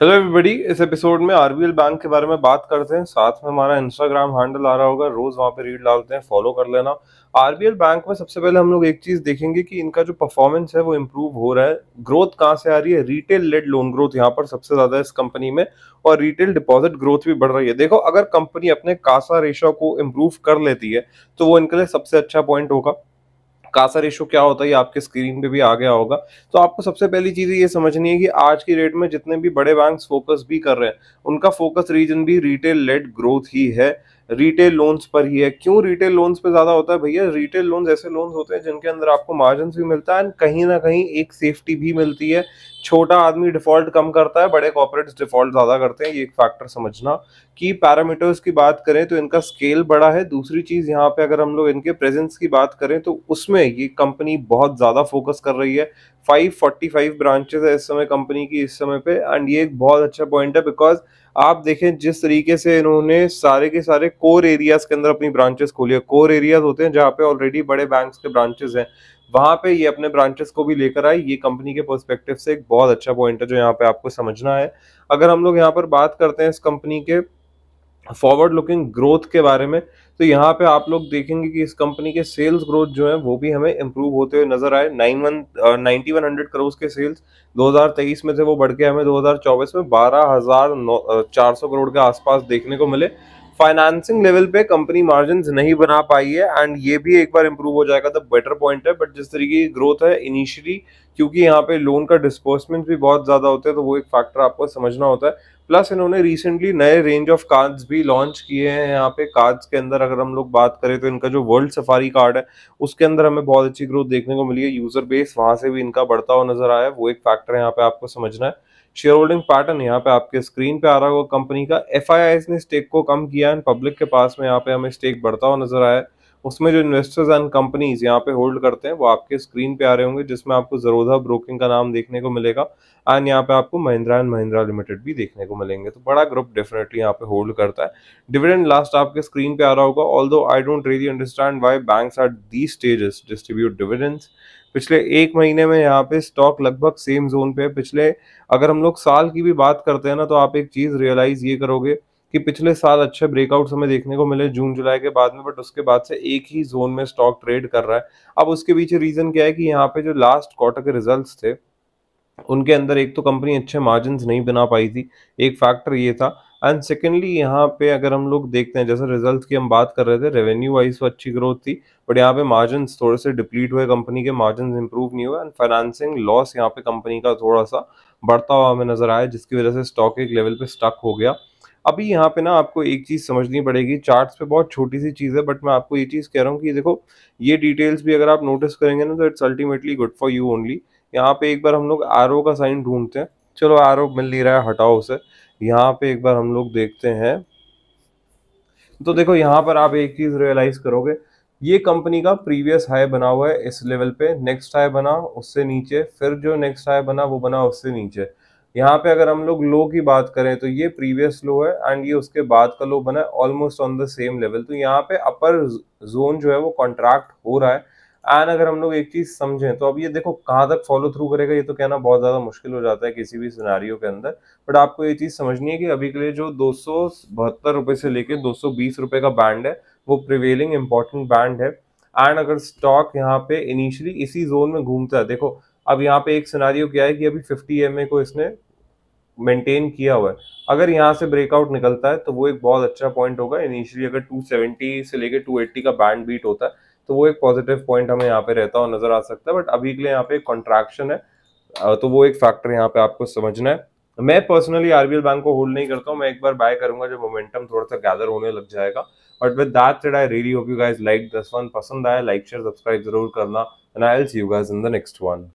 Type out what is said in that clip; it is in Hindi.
हेलो एवरीबॉडी इस एपिसोड में आरबीएल बैंक के बारे में बात करते हैं साथ में हमारा इंस्टाग्राम हैंडल आ रहा होगा रोज वहां पे रीड डालते हैं फॉलो कर लेना आरबीएल बैंक में सबसे पहले हम लोग एक चीज देखेंगे कि इनका जो परफॉर्मेंस है वो इम्प्रूव हो रहा है ग्रोथ कहाँ से आ रही है रिटेल लेड लोन ग्रोथ यहाँ पर सबसे ज्यादा इस कंपनी में और रिटेल डिपॉजिट ग्रोथ भी बढ़ रही है देखो अगर कंपनी अपने कासा रेशो को इम्प्रूव कर लेती है तो वो इनके लिए सबसे अच्छा पॉइंट होगा कासा रेशो क्या होता है आपके स्क्रीन पे भी आ गया होगा तो आपको सबसे पहली चीज़ ये समझनी है कि आज की डेट में जितने भी बड़े बैंक फोकस भी कर रहे हैं उनका फोकस रीजन भी रिटेल लेड ग्रोथ ही है रिटेल लोन्स पर ही है क्यों रिटेल लोन्स पे ज़्यादा होता है भैया रिटेल लोन्स ऐसे लोन्स होते हैं जिनके अंदर आपको मार्जिन भी मिलता है एंड कहीं ना कहीं एक सेफ्टी भी मिलती है छोटा आदमी डिफॉल्ट कम करता है बड़े कॉपोरेट डिफॉल्ट ज़्यादा करते हैं ये एक फैक्टर समझना कि पैरामीटर्स की बात करें तो इनका स्केल बड़ा है दूसरी चीज़ यहाँ पे अगर हम लोग इनके प्रेजेंस की बात करें तो उसमें ये कंपनी बहुत ज़्यादा फोकस कर रही है 545 ब्रांचेस है इस समय कंपनी की इस समय पे एंड ये एक बहुत अच्छा पॉइंट है बिकॉज आप देखें जिस तरीके से इन्होंने सारे के सारे कोर एरियाज के अंदर अपनी ब्रांचेस खोली है कोर एरियाज होते हैं जहाँ पे ऑलरेडी बड़े बैंक्स के ब्रांचेस हैं वहां पे ये अपने ब्रांचेस को भी लेकर आए ये कंपनी के पर्सपेक्टिव से एक बहुत अच्छा पॉइंट है जो यहाँ पे आपको समझना है अगर हम लोग यहाँ पर बात करते हैं इस कंपनी के फॉरवर्ड लुकिंग ग्रोथ के बारे में तो यहाँ पे आप लोग देखेंगे कि इस कंपनी के सेल्स ग्रोथ जो है वो भी हमें इम्प्रूव होते हुए नजर आए nine one ninety one hundred crore के सेल्स 2023 में थे वो बढ़ के हमें 2024 में बारह हजार चार सौ करोड़ के आसपास देखने को मिले फाइनेंसिंग लेवल पे कंपनी मार्जिन नहीं बना पाई है एंड ये भी एक बार इम्प्रूव हो जाएगा तो बेटर पॉइंट है बट जिस तरीके की ग्रोथ है इनिशियली क्योंकि यहाँ पे लोन का डिस्पोर्समेंट भी बहुत ज़्यादा होता है तो वो एक फैक्टर आपको समझना होता है प्लस इन्होंने रिसेंटली नए रेंज ऑफ कार्ड्स भी लॉन्च किए हैं यहाँ पे कार्ड्स के अंदर अगर हम लोग बात करें तो इनका जो वर्ल्ड सफारी कार्ड है उसके अंदर हमें बहुत अच्छी ग्रोथ देखने को मिली है यूजर बेस वहाँ से भी इनका बढ़ता हुआ नजर आया वो एक फैक्टर यहाँ पे आपको समझना है शेयर होल्डिंग पैटर्न यहाँ पे आपके स्क्रीन पे आ रहा होगा कंपनी का एफ ने स्टेक को कम किया है पब्लिक के पास में यहाँ पे हमें स्टेक बढ़ता हुआ नजर आया है उसमें जो इन्वेस्टर्स एंड कंपनीज यहाँ पे होल्ड करते हैं वो आपके स्क्रीन पे आ रहे होंगे जिसमें आपको जरोधा ब्रोकिंग का नाम देखने को मिलेगा एंड यहाँ पे आपको महिंद्रा एंड महिंद्रा लिमिटेड भी देखने को मिलेंगे तो बड़ा ग्रुप डेफिनेटली यहाँ पे होल्ड करता है डिविडेंड लास्ट आपके स्क्रीन पे आ रहा होगा although I don't really understand why bank are the stages distribute dividends पिछले एक महीने में यहाँ पे स्टॉक लगभग सेम जोन पे है पिछले अगर हम लोग साल की भी बात करते हैं ना तो आप एक चीज़ रियलाइज़ ये करोगे कि पिछले साल अच्छे ब्रेकआउट हमें देखने को मिले जून जुलाई के बाद में बट उसके बाद से एक ही जोन में स्टॉक ट्रेड कर रहा है अब उसके पीछे रीजन क्या है कि यहाँ पे जो लास्ट क्वार्टर के रिजल्ट्स थे उनके अंदर एक तो कंपनी अच्छे मार्जिन नहीं बना पाई थी एक फैक्टर ये था एंड सेकेंडली यहाँ पे अगर हम लोग देखते हैं जैसे रिजल्ट की हम बात कर रहे थे रेवेन्यू वाइज तो अच्छी ग्रोथ थी बट यहाँ पे मार्जिन थोड़े से डिप्लीट हुए कंपनी के मार्जिन इंप्रूव नहीं हुए एंड फाइनेंसिंग लॉस यहाँ पे कंपनी का थोड़ा सा बढ़ता हुआ हमें नजर आया जिसकी वजह से स्टॉक एक लेवल पे स्टक हो गया अभी यहाँ पे ना आपको एक चीज़ समझनी पड़ेगी चार्ट्स पे बहुत छोटी सी चीज़ है बट मैं आपको ये चीज़ कह रहा हूँ कि देखो ये डिटेल्स भी अगर आप नोटिस करेंगे ना तो it's ultimately good for you only यहाँ पे एक बार हम लोग आर का साइन ढूंढते हैं चलो आर मिल नहीं रहा है हटाओ उसे यहाँ पे एक बार हम लोग देखते हैं तो देखो यहाँ पर आप एक चीज़ रियलाइज़ करोगे ये कंपनी का प्रीवियस हाई बना हुआ है इस लेवल पे नेक्स्ट हाई बना उससे नीचे फिर जो नेक्स्ट हाई बना वो बना उससे नीचे यहाँ पे अगर हम लोग लो की बात करें तो ये प्रीवियस लो है एंड ये उसके बाद का लो बना है almost on the same level तो यहाँ पे अपर जोन जो है वो कॉन्ट्रैक्ट हो रहा है एंड अगर हम लोग एक चीज समझें तो अब ये देखो कहाँ तक फॉलो थ्रू करेगा ये तो कहना बहुत ज्यादा मुश्किल हो जाता है किसी भी सिनारियों के अंदर बट आपको ये चीज समझनी है कि अभी के लिए जो दो सौ रुपए से लेके दो सौ रुपए का बैंड है वो प्रिवेलिंग इंपॉर्टेंट बैंड है एंड अगर स्टॉक यहाँ पे इनिशियली इसी जोन में घूमता है देखो अब यहाँ पे एक सिनारियो क्या है कि अभी फिफ्टी एम को इसने मेंटेन किया हुआ है अगर यहाँ से ब्रेकआउट निकलता है तो वो एक बहुत अच्छा पॉइंट होगा इनिशियली अगर 270 से लेके 280 का बैंड बीट होता है तो वो एक पॉजिटिव पॉइंट हमें यहाँ पे रहता हुआ नजर आ सकता है बट अभी के लिए यहाँ पे कॉन्ट्रैक्शन है तो वो एक फैक्टर यहाँ पे आपको समझना है मैं पर्सनली आरबीएल बैंक को होल्ड नहीं करता हूँ मैं एक बार बाय करूंगा जब मोमेंटम थोड़ा सा गैदर होने लग जाएगा but with that I really hope you guys like this one पसंद आया लाइक शेयर सब्सक्राइब जरूर करना and I will see you guys in the next one